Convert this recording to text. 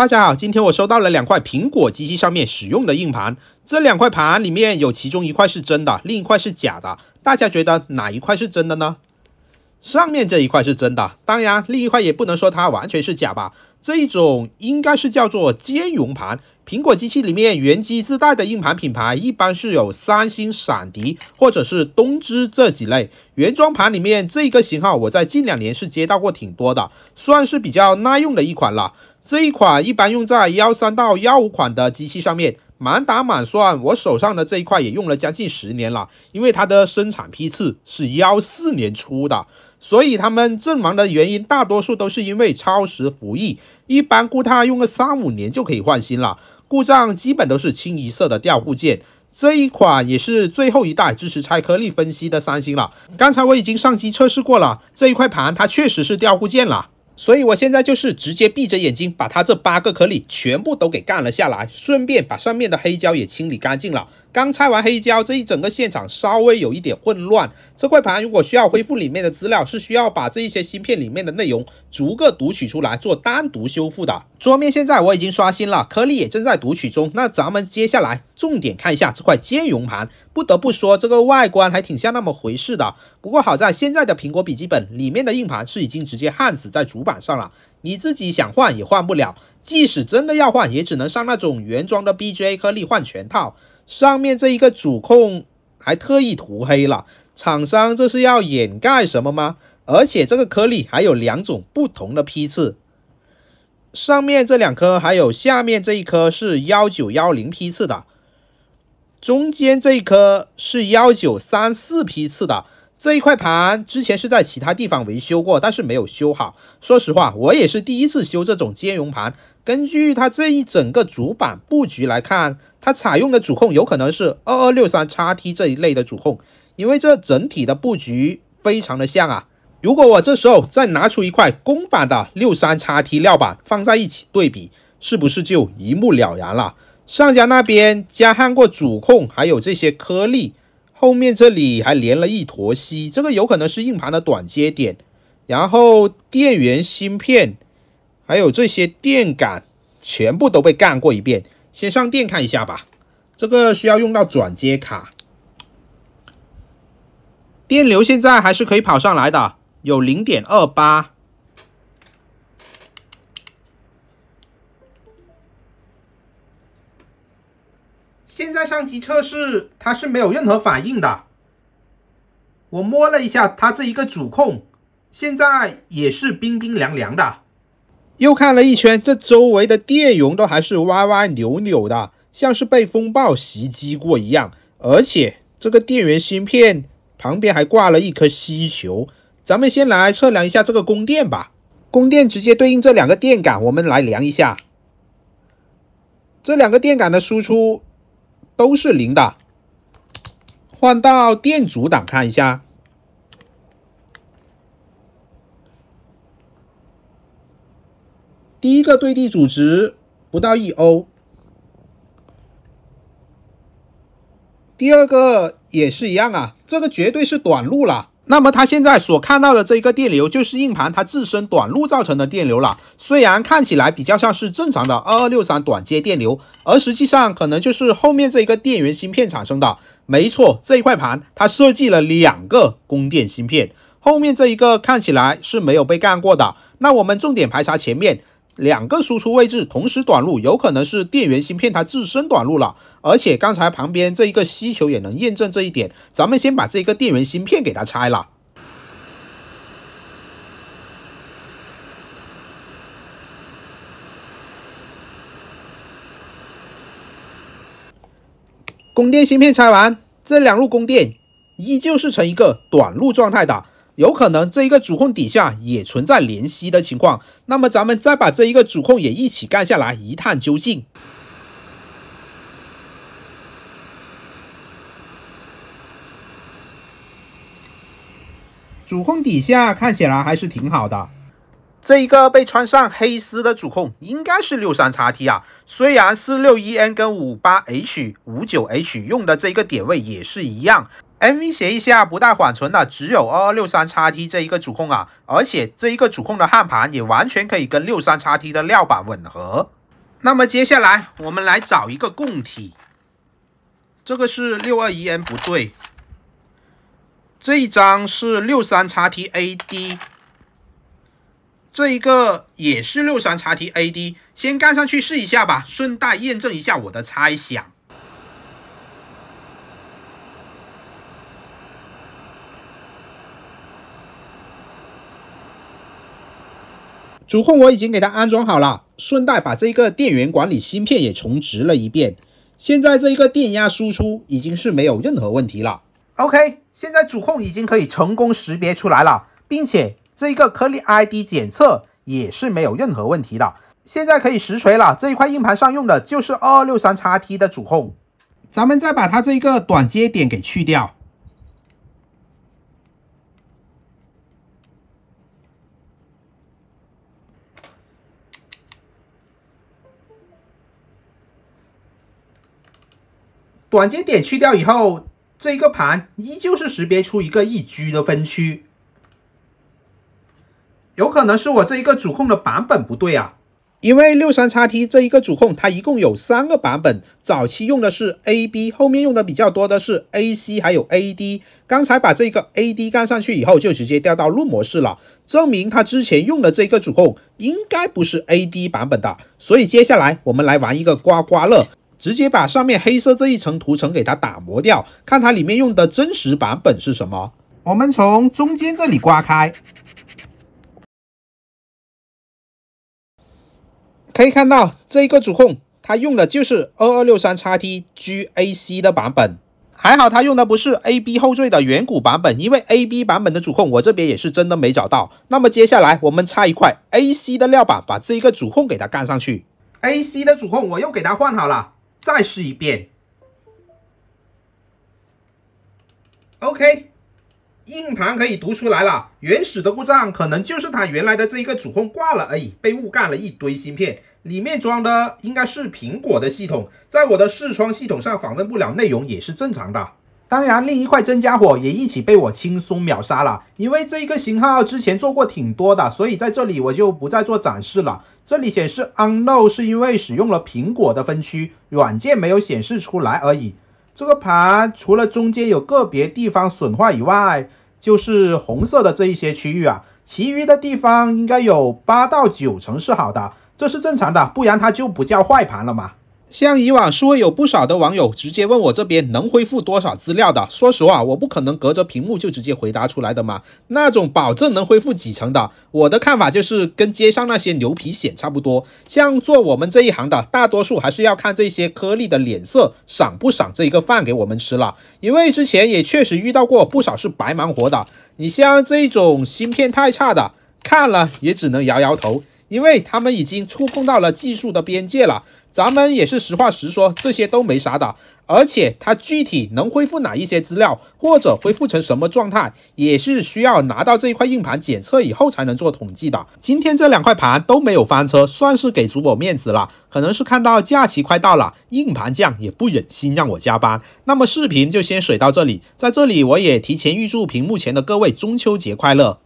大家好，今天我收到了两块苹果机器上面使用的硬盘，这两块盘里面有其中一块是真的，另一块是假的，大家觉得哪一块是真的呢？上面这一块是真的，当然另一块也不能说它完全是假吧。这一种应该是叫做兼容盘。苹果机器里面原机自带的硬盘品牌一般是有三星、闪迪或者是东芝这几类。原装盘里面这个型号，我在近两年是接到过挺多的，算是比较耐用的一款了。这一款一般用在幺三到幺五款的机器上面，满打满算，我手上的这一块也用了将近十年了，因为它的生产批次是幺四年出的。所以他们阵亡的原因，大多数都是因为超时服役。一般固态用个三五年就可以换新了，故障基本都是清一色的掉固件。这一款也是最后一代支持拆颗粒分析的三星了。刚才我已经上机测试过了，这一块盘它确实是掉固件了。所以我现在就是直接闭着眼睛，把它这八个颗粒全部都给干了下来，顺便把上面的黑胶也清理干净了。刚拆完黑胶，这一整个现场稍微有一点混乱。这块盘如果需要恢复里面的资料，是需要把这一些芯片里面的内容逐个读取出来做单独修复的。桌面现在我已经刷新了，颗粒也正在读取中。那咱们接下来重点看一下这块兼容盘。不得不说，这个外观还挺像那么回事的。不过好在现在的苹果笔记本里面的硬盘是已经直接焊死在主板上了，你自己想换也换不了。即使真的要换，也只能上那种原装的 BJ 颗粒换全套。上面这一个主控还特意涂黑了，厂商这是要掩盖什么吗？而且这个颗粒还有两种不同的批次，上面这两颗还有下面这一颗是幺九幺零批次的，中间这一颗是幺九三四批次的。这一块盘之前是在其他地方维修过，但是没有修好。说实话，我也是第一次修这种兼容盘。根据它这一整个主板布局来看，它采用的主控有可能是二二六三叉 T 这一类的主控，因为这整体的布局非常的像啊。如果我这时候再拿出一块公版的六三叉 T 料板放在一起对比，是不是就一目了然了？上家那边加焊过主控，还有这些颗粒。后面这里还连了一坨锡，这个有可能是硬盘的短接点。然后电源芯片，还有这些电感，全部都被干过一遍。先上电看一下吧，这个需要用到转接卡。电流现在还是可以跑上来的，有零点二八。现在上机测试，它是没有任何反应的。我摸了一下它这一个主控，现在也是冰冰凉凉的。又看了一圈，这周围的电容都还是歪歪扭扭的，像是被风暴袭击过一样。而且这个电源芯片旁边还挂了一颗锡球。咱们先来测量一下这个供电吧。供电直接对应这两个电感，我们来量一下这两个电感的输出。都是零的，换到电阻档看一下，第一个对地阻值不到一欧，第二个也是一样啊，这个绝对是短路了。那么它现在所看到的这一个电流，就是硬盘它自身短路造成的电流了。虽然看起来比较像是正常的二二六三短接电流，而实际上可能就是后面这一个电源芯片产生的。没错，这一块盘它设计了两个供电芯片，后面这一个看起来是没有被干过的。那我们重点排查前面。两个输出位置同时短路，有可能是电源芯片它自身短路了，而且刚才旁边这一个需求也能验证这一点。咱们先把这个电源芯片给它拆了。供电芯片拆完，这两路供电依旧是呈一个短路状态的。有可能这一个主控底下也存在联系的情况，那么咱们再把这一个主控也一起干下来，一探究竟。主控底下看起来还是挺好的，这一个被穿上黑丝的主控应该是六三叉 T 啊，虽然四六一 N 跟五八 H 五九 H 用的这个点位也是一样。M V 写一下不带缓存的，只有二二六三 x T 这一个主控啊，而且这一个主控的焊盘也完全可以跟六三 x T 的料板吻合。那么接下来我们来找一个供体，这个是六二一 N 不对，这一张是六三 x T A D，这一个也是六三 x T A D，先盖上去试一下吧，顺带验证一下我的猜想。主控我已经给它安装好了，顺带把这个电源管理芯片也重植了一遍。现在这一个电压输出已经是没有任何问题了。OK，现在主控已经可以成功识别出来了，并且这一个颗粒 ID 检测也是没有任何问题的。现在可以实锤了，这一块硬盘上用的就是二六三叉 T 的主控。咱们再把它这一个短接点给去掉。短接点去掉以后，这一个盘依旧是识别出一个一 G 的分区，有可能是我这一个主控的版本不对啊。因为六三叉 T 这一个主控它一共有三个版本，早期用的是 AB，后面用的比较多的是 AC 还有 AD。刚才把这个 AD 干上去以后，就直接掉到路模式了，证明它之前用的这个主控应该不是 AD 版本的。所以接下来我们来玩一个刮刮乐。直接把上面黑色这一层涂层给它打磨掉，看它里面用的真实版本是什么。我们从中间这里刮开，可以看到这一个主控它用的就是二二六三叉 T G A C 的版本，还好它用的不是 A B 后缀的远古版本，因为 A B 版本的主控我这边也是真的没找到。那么接下来我们拆一块 A C 的料板，把这一个主控给它干上去。A C 的主控我又给它换好了。再试一遍，OK，硬盘可以读出来了。原始的故障可能就是它原来的这一个主控挂了而已，被误干了一堆芯片，里面装的应该是苹果的系统，在我的视窗系统上访问不了内容也是正常的。当然，另一块真家伙也一起被我轻松秒杀了。因为这一个型号之前做过挺多的，所以在这里我就不再做展示了。这里显示 unknown 是因为使用了苹果的分区软件，没有显示出来而已。这个盘除了中间有个别地方损坏以外，就是红色的这一些区域啊，其余的地方应该有八到九成是好的，这是正常的，不然它就不叫坏盘了嘛。像以往，说有不少的网友直接问我这边能恢复多少资料的。说实话，我不可能隔着屏幕就直接回答出来的嘛。那种保证能恢复几成的，我的看法就是跟街上那些牛皮癣差不多。像做我们这一行的，大多数还是要看这些颗粒的脸色，赏不赏这一个饭给我们吃了。因为之前也确实遇到过不少是白忙活的。你像这种芯片太差的，看了也只能摇摇头。因为他们已经触碰到了技术的边界了，咱们也是实话实说，这些都没啥的。而且它具体能恢复哪一些资料，或者恢复成什么状态，也是需要拿到这一块硬盘检测以后才能做统计的。今天这两块盘都没有翻车，算是给足我面子了。可能是看到假期快到了，硬盘匠也不忍心让我加班。那么视频就先水到这里，在这里我也提前预祝屏幕前的各位中秋节快乐。